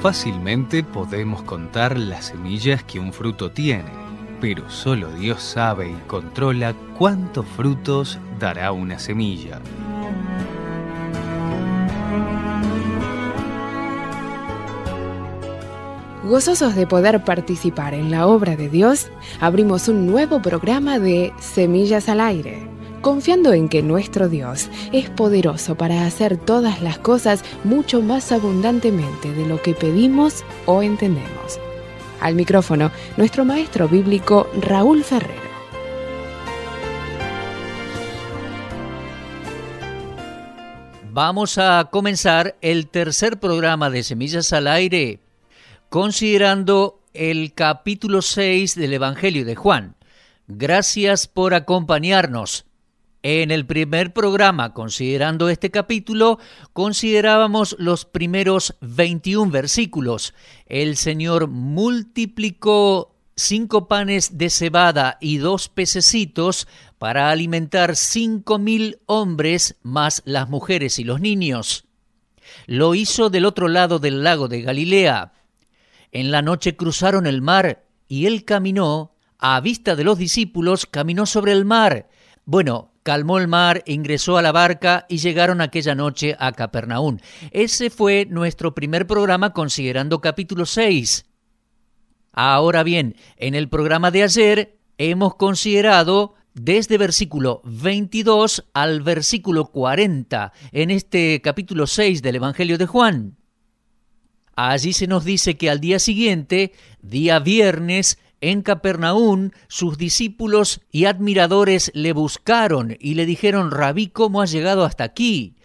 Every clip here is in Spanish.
Fácilmente podemos contar las semillas que un fruto tiene, pero solo Dios sabe y controla cuántos frutos dará una semilla. Gozosos de poder participar en la obra de Dios, abrimos un nuevo programa de Semillas al Aire confiando en que nuestro Dios es poderoso para hacer todas las cosas mucho más abundantemente de lo que pedimos o entendemos. Al micrófono, nuestro maestro bíblico Raúl Ferrero. Vamos a comenzar el tercer programa de Semillas al Aire, considerando el capítulo 6 del Evangelio de Juan. Gracias por acompañarnos. En el primer programa, considerando este capítulo, considerábamos los primeros 21 versículos. El Señor multiplicó cinco panes de cebada y dos pececitos para alimentar cinco mil hombres más las mujeres y los niños. Lo hizo del otro lado del lago de Galilea. En la noche cruzaron el mar y él caminó, a vista de los discípulos, caminó sobre el mar. Bueno, calmó el mar, ingresó a la barca y llegaron aquella noche a Capernaum. Ese fue nuestro primer programa considerando capítulo 6. Ahora bien, en el programa de ayer hemos considerado desde versículo 22 al versículo 40 en este capítulo 6 del Evangelio de Juan. Allí se nos dice que al día siguiente, día viernes, en Capernaum, sus discípulos y admiradores le buscaron y le dijeron, Rabí, ¿cómo has llegado hasta aquí?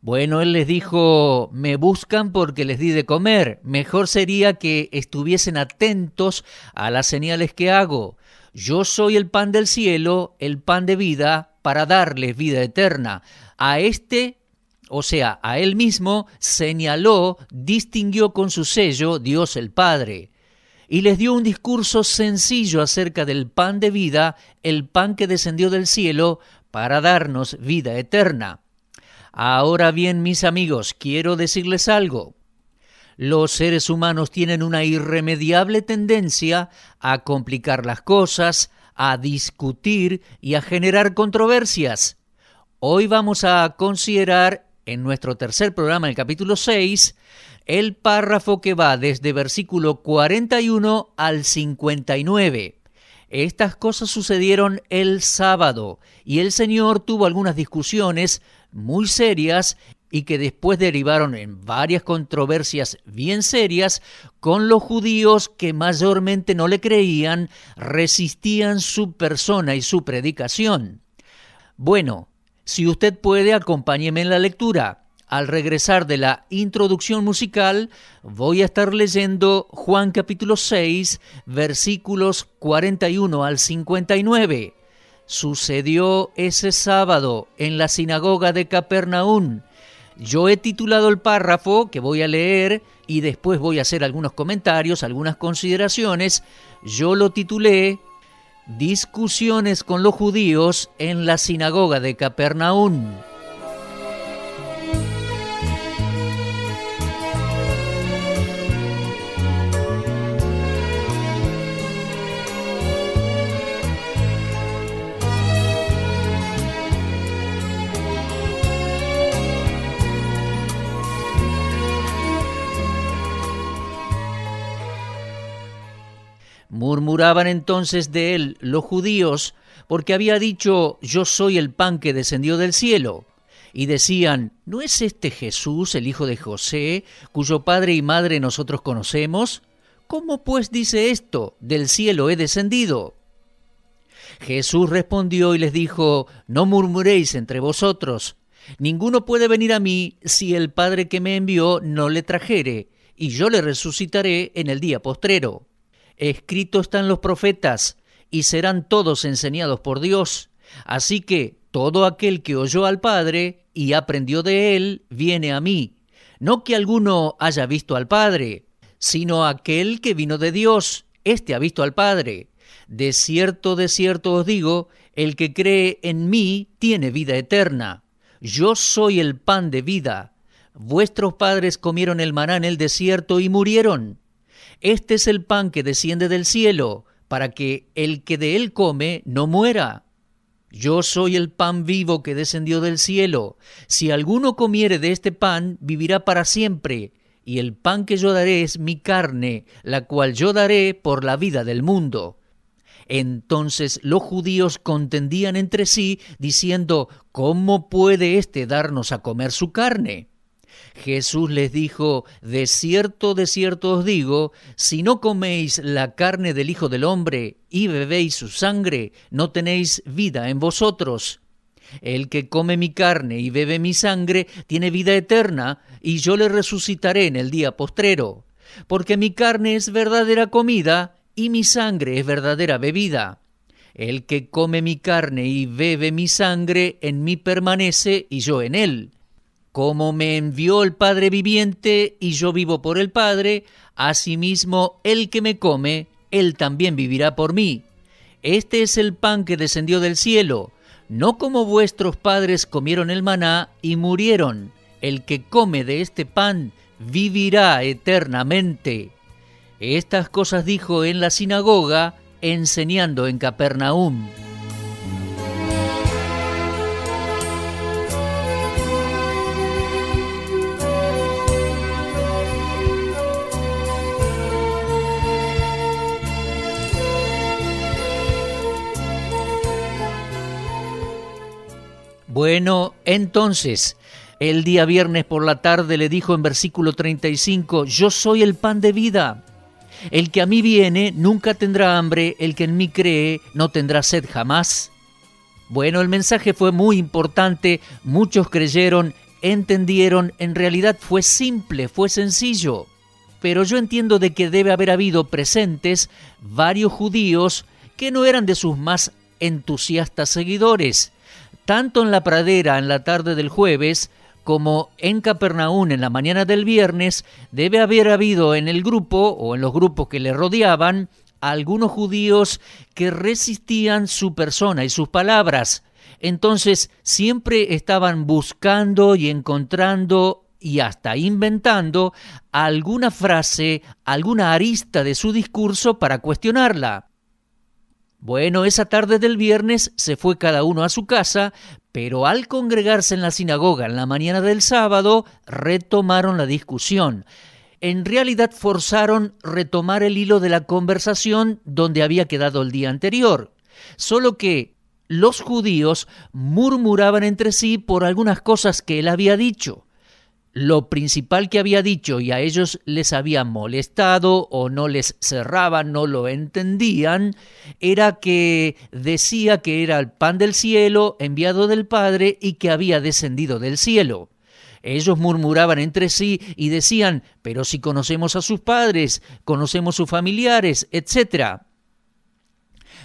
Bueno, él les dijo, me buscan porque les di de comer. Mejor sería que estuviesen atentos a las señales que hago. Yo soy el pan del cielo, el pan de vida, para darles vida eterna. A este o sea, a él mismo, señaló, distinguió con su sello Dios el Padre y les dio un discurso sencillo acerca del pan de vida, el pan que descendió del cielo para darnos vida eterna. Ahora bien, mis amigos, quiero decirles algo. Los seres humanos tienen una irremediable tendencia a complicar las cosas, a discutir y a generar controversias. Hoy vamos a considerar en nuestro tercer programa, el capítulo 6, el párrafo que va desde versículo 41 al 59. Estas cosas sucedieron el sábado y el Señor tuvo algunas discusiones muy serias y que después derivaron en varias controversias bien serias con los judíos que mayormente no le creían, resistían su persona y su predicación. Bueno, si usted puede, acompáñeme en la lectura. Al regresar de la introducción musical, voy a estar leyendo Juan capítulo 6, versículos 41 al 59. Sucedió ese sábado en la sinagoga de Capernaum. Yo he titulado el párrafo que voy a leer y después voy a hacer algunos comentarios, algunas consideraciones. Yo lo titulé Discusiones con los judíos en la sinagoga de Capernaum. Murmuraban entonces de él los judíos, porque había dicho, Yo soy el pan que descendió del cielo. Y decían, ¿no es este Jesús, el hijo de José, cuyo padre y madre nosotros conocemos? ¿Cómo pues dice esto, del cielo he descendido? Jesús respondió y les dijo, No murmuréis entre vosotros. Ninguno puede venir a mí si el Padre que me envió no le trajere, y yo le resucitaré en el día postrero. Escrito están los profetas, y serán todos enseñados por Dios. Así que todo aquel que oyó al Padre y aprendió de él, viene a mí. No que alguno haya visto al Padre, sino aquel que vino de Dios, éste ha visto al Padre. De cierto, de cierto os digo, el que cree en mí tiene vida eterna. Yo soy el pan de vida. Vuestros padres comieron el maná en el desierto y murieron. Este es el pan que desciende del cielo, para que el que de él come no muera. Yo soy el pan vivo que descendió del cielo. Si alguno comiere de este pan, vivirá para siempre. Y el pan que yo daré es mi carne, la cual yo daré por la vida del mundo. Entonces los judíos contendían entre sí, diciendo, ¿cómo puede éste darnos a comer su carne? Jesús les dijo, de cierto, de cierto os digo, si no coméis la carne del Hijo del Hombre y bebéis su sangre, no tenéis vida en vosotros. El que come mi carne y bebe mi sangre tiene vida eterna, y yo le resucitaré en el día postrero. Porque mi carne es verdadera comida, y mi sangre es verdadera bebida. El que come mi carne y bebe mi sangre, en mí permanece y yo en él. Como me envió el Padre viviente y yo vivo por el Padre, asimismo el que me come, él también vivirá por mí. Este es el pan que descendió del cielo, no como vuestros padres comieron el maná y murieron. El que come de este pan vivirá eternamente. Estas cosas dijo en la sinagoga, enseñando en Capernaum. Bueno, entonces, el día viernes por la tarde le dijo en versículo 35, yo soy el pan de vida. El que a mí viene nunca tendrá hambre, el que en mí cree no tendrá sed jamás. Bueno, el mensaje fue muy importante, muchos creyeron, entendieron, en realidad fue simple, fue sencillo. Pero yo entiendo de que debe haber habido presentes varios judíos que no eran de sus más entusiastas seguidores tanto en la pradera en la tarde del jueves como en Capernaum en la mañana del viernes, debe haber habido en el grupo o en los grupos que le rodeaban algunos judíos que resistían su persona y sus palabras. Entonces siempre estaban buscando y encontrando y hasta inventando alguna frase, alguna arista de su discurso para cuestionarla. Bueno, esa tarde del viernes se fue cada uno a su casa, pero al congregarse en la sinagoga en la mañana del sábado, retomaron la discusión. En realidad forzaron retomar el hilo de la conversación donde había quedado el día anterior. Solo que los judíos murmuraban entre sí por algunas cosas que él había dicho lo principal que había dicho y a ellos les había molestado o no les cerraba, no lo entendían, era que decía que era el pan del cielo enviado del Padre y que había descendido del cielo. Ellos murmuraban entre sí y decían, pero si conocemos a sus padres, conocemos sus familiares, etc.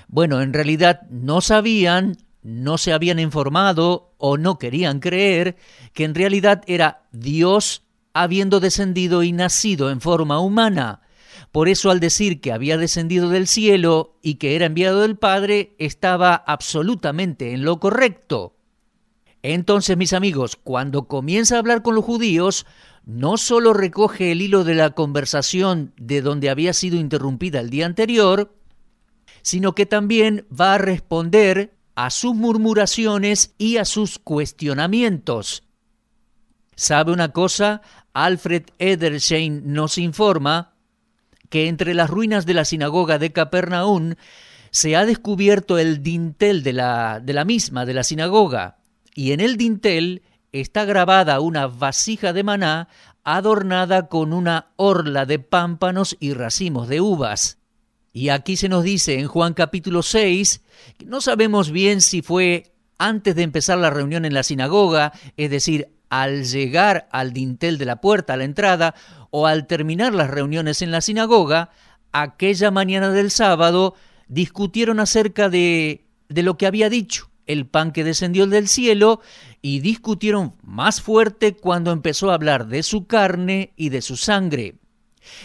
Bueno, en realidad no sabían no se habían informado o no querían creer que en realidad era Dios habiendo descendido y nacido en forma humana. Por eso al decir que había descendido del cielo y que era enviado del Padre, estaba absolutamente en lo correcto. Entonces, mis amigos, cuando comienza a hablar con los judíos, no solo recoge el hilo de la conversación de donde había sido interrumpida el día anterior, sino que también va a responder a sus murmuraciones y a sus cuestionamientos. ¿Sabe una cosa? Alfred Edersheim nos informa que entre las ruinas de la sinagoga de Capernaum se ha descubierto el dintel de la, de la misma, de la sinagoga, y en el dintel está grabada una vasija de maná adornada con una orla de pámpanos y racimos de uvas. Y aquí se nos dice en Juan capítulo 6, que no sabemos bien si fue antes de empezar la reunión en la sinagoga, es decir, al llegar al dintel de la puerta a la entrada, o al terminar las reuniones en la sinagoga, aquella mañana del sábado discutieron acerca de, de lo que había dicho, el pan que descendió del cielo, y discutieron más fuerte cuando empezó a hablar de su carne y de su sangre.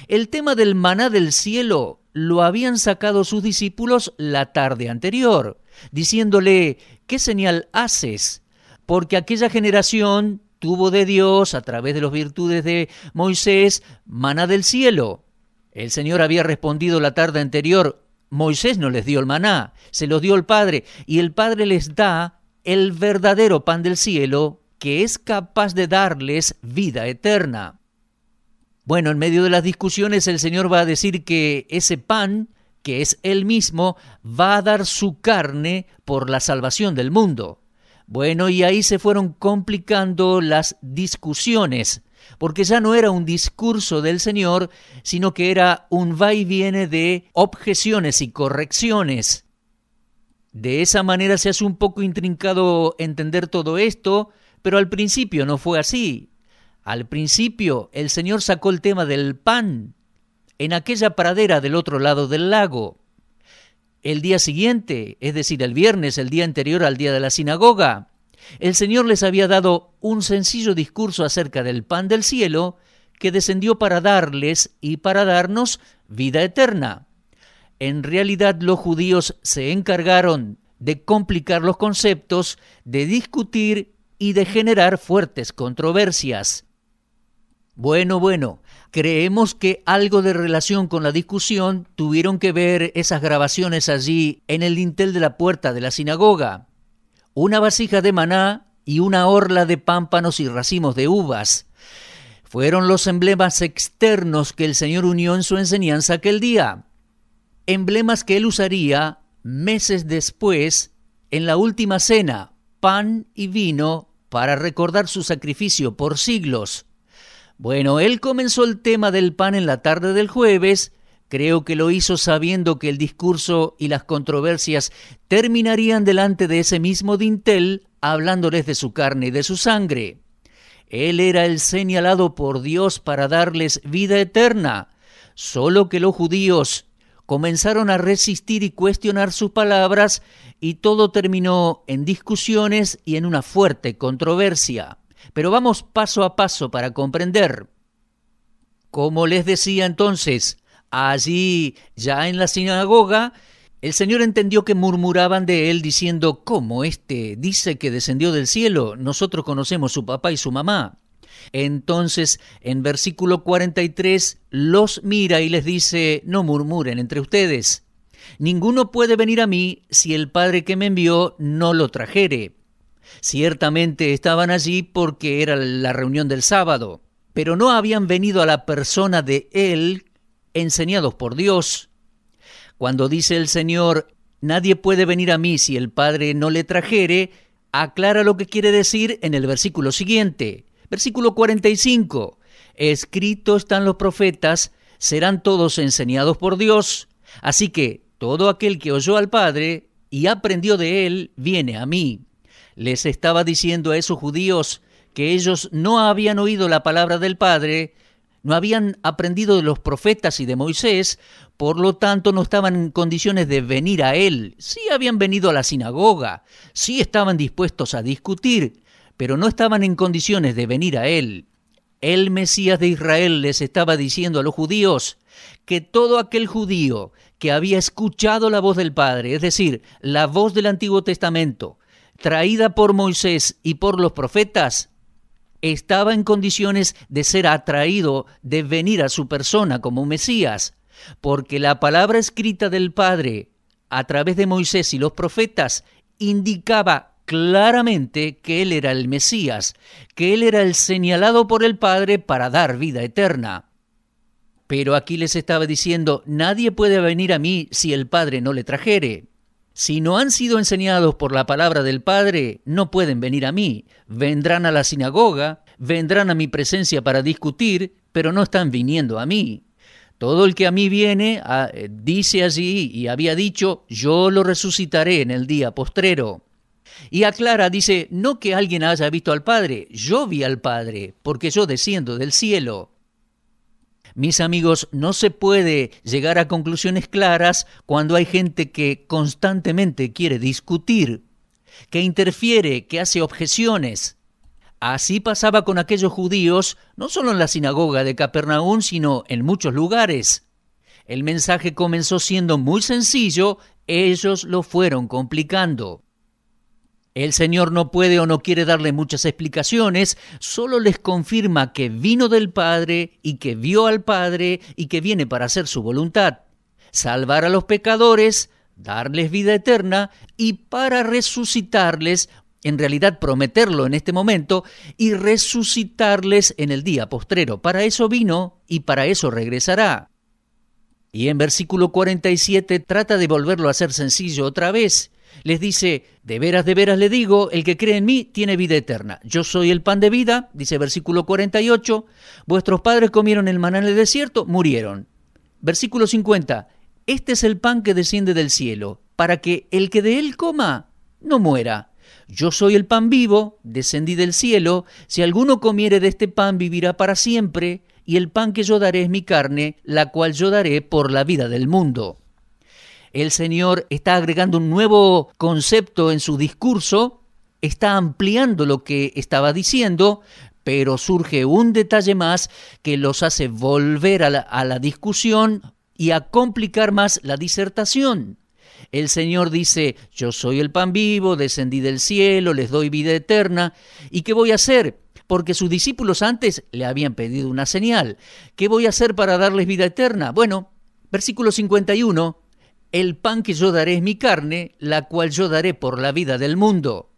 El tema del maná del cielo lo habían sacado sus discípulos la tarde anterior, diciéndole, ¿qué señal haces? Porque aquella generación tuvo de Dios, a través de las virtudes de Moisés, maná del cielo. El Señor había respondido la tarde anterior, Moisés no les dio el maná, se los dio el Padre, y el Padre les da el verdadero pan del cielo, que es capaz de darles vida eterna. Bueno, en medio de las discusiones el Señor va a decir que ese pan, que es Él mismo, va a dar su carne por la salvación del mundo. Bueno, y ahí se fueron complicando las discusiones, porque ya no era un discurso del Señor, sino que era un va y viene de objeciones y correcciones. De esa manera se hace un poco intrincado entender todo esto, pero al principio no fue así. Al principio el Señor sacó el tema del pan en aquella pradera del otro lado del lago. El día siguiente, es decir, el viernes, el día anterior al día de la sinagoga, el Señor les había dado un sencillo discurso acerca del pan del cielo que descendió para darles y para darnos vida eterna. En realidad los judíos se encargaron de complicar los conceptos, de discutir y de generar fuertes controversias. Bueno, bueno, creemos que algo de relación con la discusión tuvieron que ver esas grabaciones allí en el dintel de la puerta de la sinagoga. Una vasija de maná y una orla de pámpanos y racimos de uvas. Fueron los emblemas externos que el Señor unió en su enseñanza aquel día. Emblemas que él usaría meses después en la última cena, pan y vino, para recordar su sacrificio por siglos. Bueno, él comenzó el tema del pan en la tarde del jueves, creo que lo hizo sabiendo que el discurso y las controversias terminarían delante de ese mismo dintel, hablándoles de su carne y de su sangre. Él era el señalado por Dios para darles vida eterna, solo que los judíos comenzaron a resistir y cuestionar sus palabras y todo terminó en discusiones y en una fuerte controversia. Pero vamos paso a paso para comprender. Como les decía entonces, allí ya en la sinagoga, el Señor entendió que murmuraban de él diciendo, ¿cómo éste dice que descendió del cielo? Nosotros conocemos su papá y su mamá. Entonces, en versículo 43, los mira y les dice, no murmuren entre ustedes. Ninguno puede venir a mí si el Padre que me envió no lo trajere Ciertamente estaban allí porque era la reunión del sábado, pero no habían venido a la persona de Él enseñados por Dios. Cuando dice el Señor, nadie puede venir a mí si el Padre no le trajere, aclara lo que quiere decir en el versículo siguiente. Versículo 45. Escritos están los profetas, serán todos enseñados por Dios. Así que todo aquel que oyó al Padre y aprendió de él, viene a mí les estaba diciendo a esos judíos que ellos no habían oído la palabra del Padre, no habían aprendido de los profetas y de Moisés, por lo tanto no estaban en condiciones de venir a Él. Sí habían venido a la sinagoga, sí estaban dispuestos a discutir, pero no estaban en condiciones de venir a Él. El Mesías de Israel les estaba diciendo a los judíos que todo aquel judío que había escuchado la voz del Padre, es decir, la voz del Antiguo Testamento, traída por Moisés y por los profetas, estaba en condiciones de ser atraído, de venir a su persona como Mesías, porque la palabra escrita del Padre a través de Moisés y los profetas indicaba claramente que Él era el Mesías, que Él era el señalado por el Padre para dar vida eterna. Pero aquí les estaba diciendo, nadie puede venir a mí si el Padre no le trajere. Si no han sido enseñados por la palabra del Padre, no pueden venir a mí. Vendrán a la sinagoga, vendrán a mi presencia para discutir, pero no están viniendo a mí. Todo el que a mí viene, ah, eh, dice allí y había dicho, yo lo resucitaré en el día postrero. Y aclara, dice, no que alguien haya visto al Padre, yo vi al Padre, porque yo desciendo del cielo. Mis amigos, no se puede llegar a conclusiones claras cuando hay gente que constantemente quiere discutir, que interfiere, que hace objeciones. Así pasaba con aquellos judíos, no solo en la sinagoga de Capernaum, sino en muchos lugares. El mensaje comenzó siendo muy sencillo, ellos lo fueron complicando. El Señor no puede o no quiere darle muchas explicaciones, solo les confirma que vino del Padre y que vio al Padre y que viene para hacer su voluntad, salvar a los pecadores, darles vida eterna y para resucitarles, en realidad prometerlo en este momento, y resucitarles en el día postrero. Para eso vino y para eso regresará. Y en versículo 47 trata de volverlo a ser sencillo otra vez les dice, de veras, de veras le digo, el que cree en mí tiene vida eterna. Yo soy el pan de vida, dice versículo 48, vuestros padres comieron el maná en el desierto, murieron. Versículo 50, este es el pan que desciende del cielo, para que el que de él coma no muera. Yo soy el pan vivo, descendí del cielo, si alguno comiere de este pan vivirá para siempre, y el pan que yo daré es mi carne, la cual yo daré por la vida del mundo el Señor está agregando un nuevo concepto en su discurso, está ampliando lo que estaba diciendo, pero surge un detalle más que los hace volver a la, discusión y a complicar más la disertación. El Señor dice, yo soy el pan vivo, descendí del cielo, les doy vida eterna. ¿Y qué voy a hacer? Porque sus discípulos antes le habían pedido una señal. ¿Qué voy a hacer para darles vida eterna? Bueno, versículo 51, el pan que yo daré es mi carne, la cual yo daré por la vida del mundo.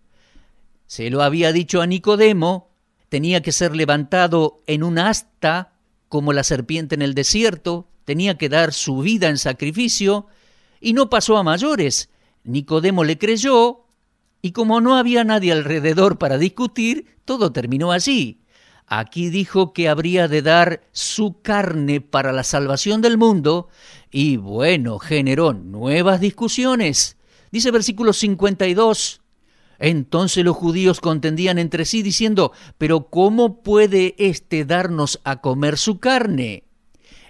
Se lo había dicho a Nicodemo, tenía que ser levantado en un asta, como la serpiente en el desierto, tenía que dar su vida en sacrificio, y no pasó a mayores. Nicodemo le creyó, y como no había nadie alrededor para discutir, todo terminó así. Aquí dijo que habría de dar su carne para la salvación del mundo y bueno, generó nuevas discusiones. Dice versículo 52. Entonces los judíos contendían entre sí diciendo, pero ¿cómo puede éste darnos a comer su carne?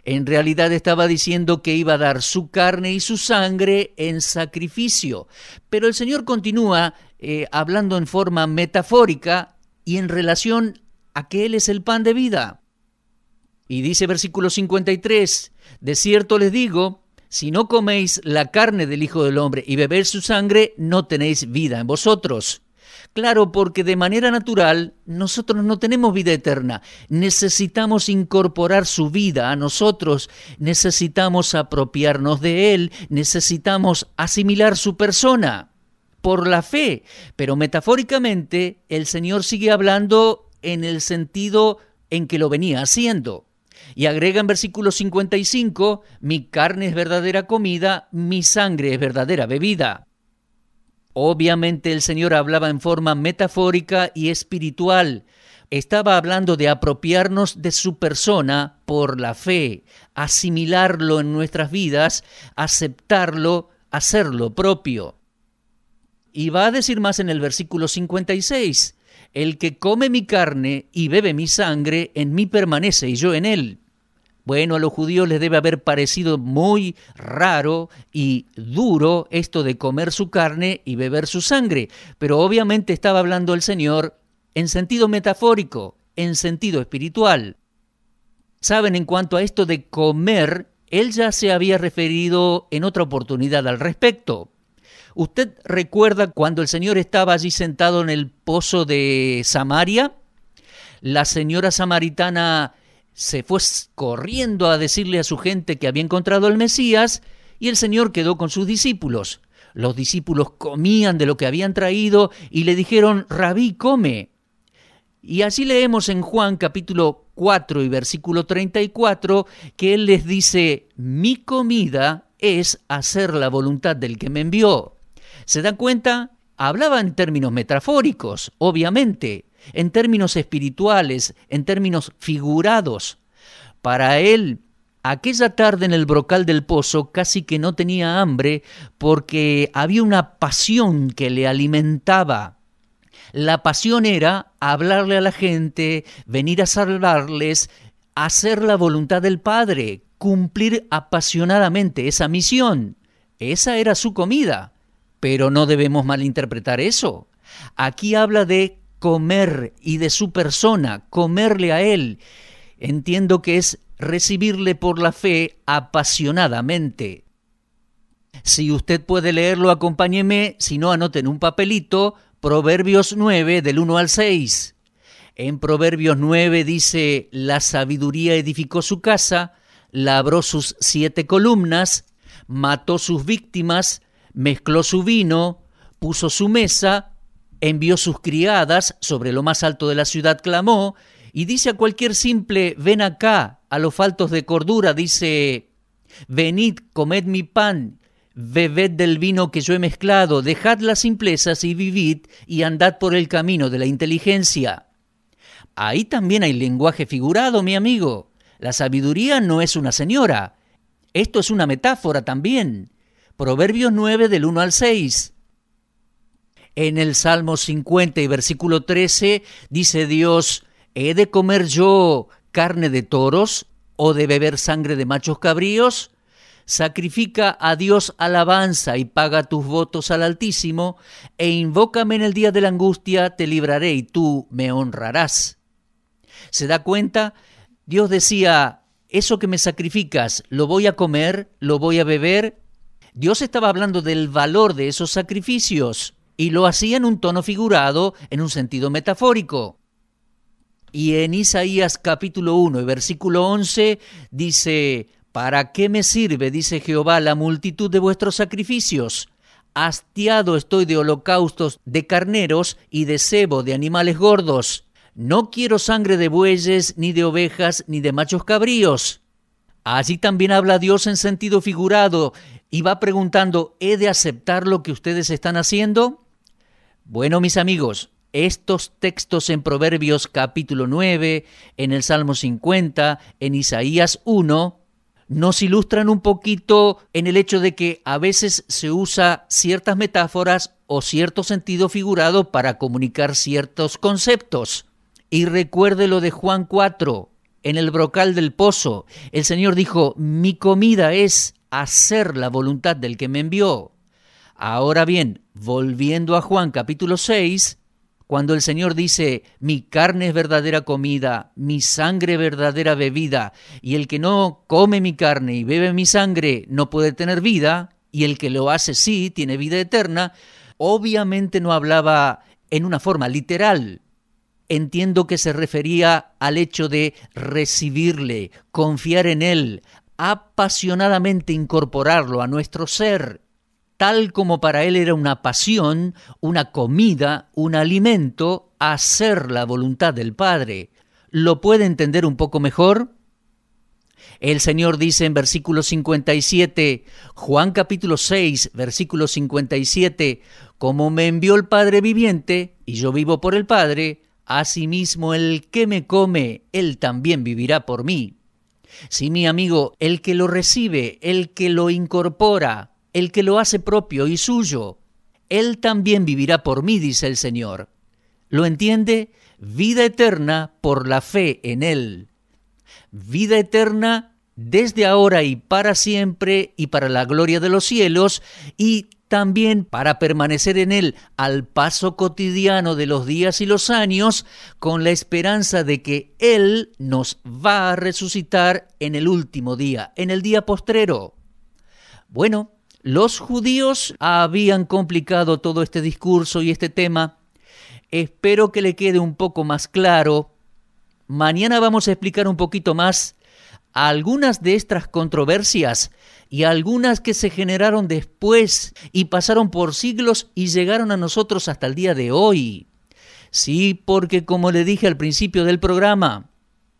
En realidad estaba diciendo que iba a dar su carne y su sangre en sacrificio. Pero el Señor continúa eh, hablando en forma metafórica y en relación a que Él es el pan de vida. Y dice versículo 53, de cierto les digo, si no coméis la carne del Hijo del Hombre y bebéis su sangre, no tenéis vida en vosotros. Claro, porque de manera natural nosotros no tenemos vida eterna. Necesitamos incorporar su vida a nosotros, necesitamos apropiarnos de él, necesitamos asimilar su persona por la fe. Pero metafóricamente el Señor sigue hablando en el sentido en que lo venía haciendo. Y agrega en versículo 55, mi carne es verdadera comida, mi sangre es verdadera bebida. Obviamente el Señor hablaba en forma metafórica y espiritual. Estaba hablando de apropiarnos de su persona por la fe, asimilarlo en nuestras vidas, aceptarlo, hacerlo propio. Y va a decir más en el versículo 56, el que come mi carne y bebe mi sangre, en mí permanece y yo en él. Bueno, a los judíos les debe haber parecido muy raro y duro esto de comer su carne y beber su sangre, pero obviamente estaba hablando el Señor en sentido metafórico, en sentido espiritual. Saben, en cuanto a esto de comer, él ya se había referido en otra oportunidad al respecto. ¿Usted recuerda cuando el Señor estaba allí sentado en el pozo de Samaria? La señora samaritana se fue corriendo a decirle a su gente que había encontrado al Mesías y el Señor quedó con sus discípulos. Los discípulos comían de lo que habían traído y le dijeron, Rabí, come. Y así leemos en Juan capítulo 4 y versículo 34 que Él les dice, mi comida es hacer la voluntad del que me envió ¿Se dan cuenta? Hablaba en términos metafóricos, obviamente, en términos espirituales, en términos figurados. Para él, aquella tarde en el brocal del pozo casi que no tenía hambre porque había una pasión que le alimentaba. La pasión era hablarle a la gente, venir a salvarles, hacer la voluntad del Padre, cumplir apasionadamente esa misión. Esa era su comida pero no debemos malinterpretar eso. Aquí habla de comer y de su persona, comerle a Él. Entiendo que es recibirle por la fe apasionadamente. Si usted puede leerlo, acompáñeme, si no, anoten un papelito, Proverbios 9 del 1 al 6. En Proverbios 9 dice, la sabiduría edificó su casa, labró sus siete columnas, mató sus víctimas, mezcló su vino, puso su mesa, envió sus criadas, sobre lo más alto de la ciudad clamó, y dice a cualquier simple, ven acá, a los faltos de cordura, dice, venid, comed mi pan, bebed del vino que yo he mezclado, dejad las simplezas y vivid, y andad por el camino de la inteligencia. Ahí también hay lenguaje figurado, mi amigo. La sabiduría no es una señora. Esto es una metáfora también. Proverbios 9 del 1 al 6. En el Salmo 50 y versículo 13 dice Dios, ¿he de comer yo carne de toros o de beber sangre de machos cabríos? Sacrifica a Dios alabanza y paga tus votos al Altísimo, e invócame en el día de la angustia, te libraré y tú me honrarás. ¿Se da cuenta? Dios decía, eso que me sacrificas, lo voy a comer, lo voy a beber Dios estaba hablando del valor de esos sacrificios y lo hacía en un tono figurado, en un sentido metafórico. Y en Isaías capítulo 1 y versículo 11 dice, ¿para qué me sirve, dice Jehová, la multitud de vuestros sacrificios? Hastiado estoy de holocaustos de carneros y de cebo de animales gordos. No quiero sangre de bueyes, ni de ovejas, ni de machos cabríos. Allí también habla Dios en sentido figurado y va preguntando, ¿he de aceptar lo que ustedes están haciendo? Bueno, mis amigos, estos textos en Proverbios capítulo 9, en el Salmo 50, en Isaías 1, nos ilustran un poquito en el hecho de que a veces se usa ciertas metáforas o cierto sentido figurado para comunicar ciertos conceptos. Y recuerde lo de Juan 4, en el brocal del pozo. El Señor dijo, mi comida es hacer la voluntad del que me envió. Ahora bien, volviendo a Juan capítulo 6, cuando el Señor dice, mi carne es verdadera comida, mi sangre verdadera bebida, y el que no come mi carne y bebe mi sangre no puede tener vida, y el que lo hace sí tiene vida eterna, obviamente no hablaba en una forma literal. Entiendo que se refería al hecho de recibirle, confiar en él, apasionadamente incorporarlo a nuestro ser, tal como para él era una pasión, una comida, un alimento, hacer la voluntad del Padre. ¿Lo puede entender un poco mejor? El Señor dice en versículo 57, Juan capítulo 6, versículo 57, Como me envió el Padre viviente, y yo vivo por el Padre, asimismo el que me come, él también vivirá por mí. Si mi amigo, el que lo recibe, el que lo incorpora, el que lo hace propio y suyo, él también vivirá por mí, dice el Señor. ¿Lo entiende? Vida eterna por la fe en Él. Vida eterna desde ahora y para siempre y para la gloria de los cielos y también para permanecer en él al paso cotidiano de los días y los años, con la esperanza de que Él nos va a resucitar en el último día, en el día postrero. Bueno, los judíos habían complicado todo este discurso y este tema. Espero que le quede un poco más claro. Mañana vamos a explicar un poquito más algunas de estas controversias y algunas que se generaron después y pasaron por siglos y llegaron a nosotros hasta el día de hoy. Sí, porque como le dije al principio del programa,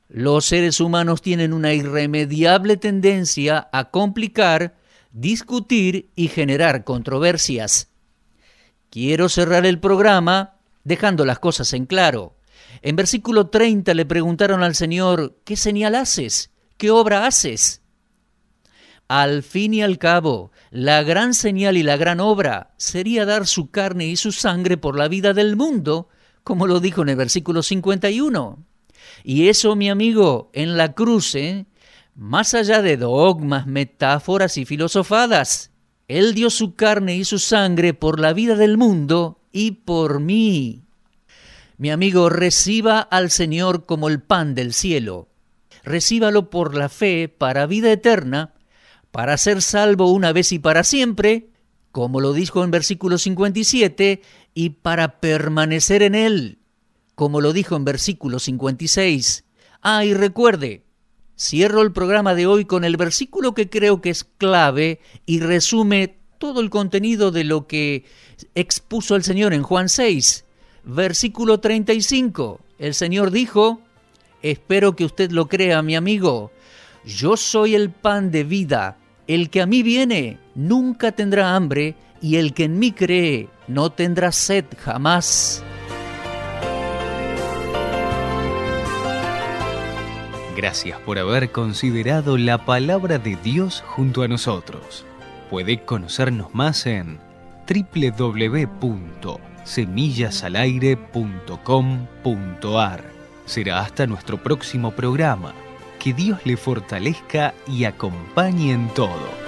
los seres humanos tienen una irremediable tendencia a complicar, discutir y generar controversias. Quiero cerrar el programa dejando las cosas en claro. En versículo 30 le preguntaron al Señor, ¿qué señal haces? ¿qué obra haces? Al fin y al cabo, la gran señal y la gran obra sería dar su carne y su sangre por la vida del mundo, como lo dijo en el versículo 51. Y eso, mi amigo, en la cruz, ¿eh? más allá de dogmas, metáforas y filosofadas, Él dio su carne y su sangre por la vida del mundo y por mí. Mi amigo, reciba al Señor como el pan del cielo, recíbalo por la fe para vida eterna, para ser salvo una vez y para siempre, como lo dijo en versículo 57, y para permanecer en él, como lo dijo en versículo 56. Ah, y recuerde, cierro el programa de hoy con el versículo que creo que es clave y resume todo el contenido de lo que expuso el Señor en Juan 6, versículo 35. El Señor dijo, Espero que usted lo crea, mi amigo. Yo soy el pan de vida. El que a mí viene nunca tendrá hambre y el que en mí cree no tendrá sed jamás. Gracias por haber considerado la palabra de Dios junto a nosotros. Puede conocernos más en www.semillasalaire.com.ar Será hasta nuestro próximo programa. Que Dios le fortalezca y acompañe en todo.